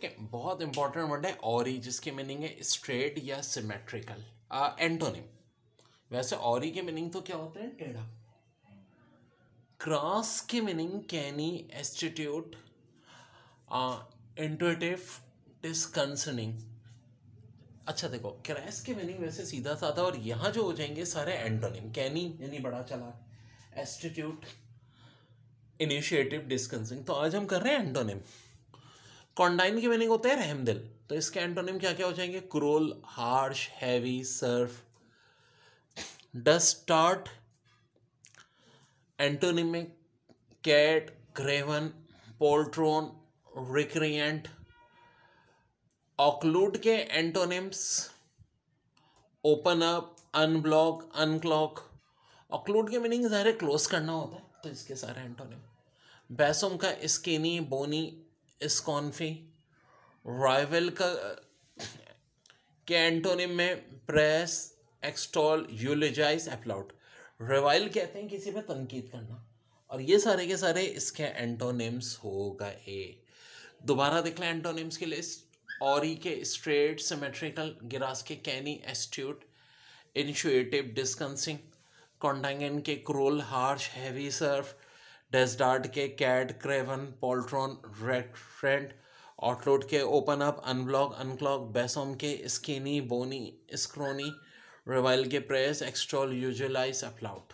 ठीक है बहुत इंपॉर्टेंट वर्ड है औरी जिसकी मीनिंग है स्ट्रेट या सिमेट्रिकल एंटोनिम uh, वैसे औरी के मीनिंग तो क्या होता है टेढ़ा क्रॉस के मीनिंग कैनी एस्टिट्यूट इंटुएटिव डिसकंसनिंग अच्छा देखो क्रैस के मीनिंग वैसे सीधा सा था और यहाँ जो हो जाएंगे सारे एंटोनिम कैनी यानी बड़ा चला एस्टिट्यूट इनिशिएटिव डिस्कंसिंग तो आज हम कर रहे हैं एंटोनिम कॉन्डाइन के मीनिंग होते हैं रहम दिल तो इसके एंटोनिम क्या क्या हो जाएंगे cruel harsh heavy severe dastard antonym cad craven poltroon recreant occlude के antonyms open up unblock unclog occlude के मीनिंग ज़ाहिर क्लोज करना होता है तो इसके सारे एंटोनिम बैसोम का स्किनी बोनी इसकॉन्फी राइवल का के एंटोनिम में praise extol eulogize applaud revile कहते हैं किसी पर तनकीद करना और ये सारे के सारे इसके एंटोनिम्स हो गए दोबारा देख लें एंटोनिम्स की लिस्ट औरी के स्ट्रेट सिमेट्रिकल गिरास के कैनी एस्ट्यूट इनिशिएटिव डिस्कंसिंग कॉन्डांगन के cruel harsh heavy severe dastard के कैड क्रेवन पोल्ट्रॉन रेड आउटलोड के open up unblock unclog buxom के स्किनी बोनी स्क्रोनी रिवाइल के प्रेस एक्सट्रॉल यूजलाइज अपलाउट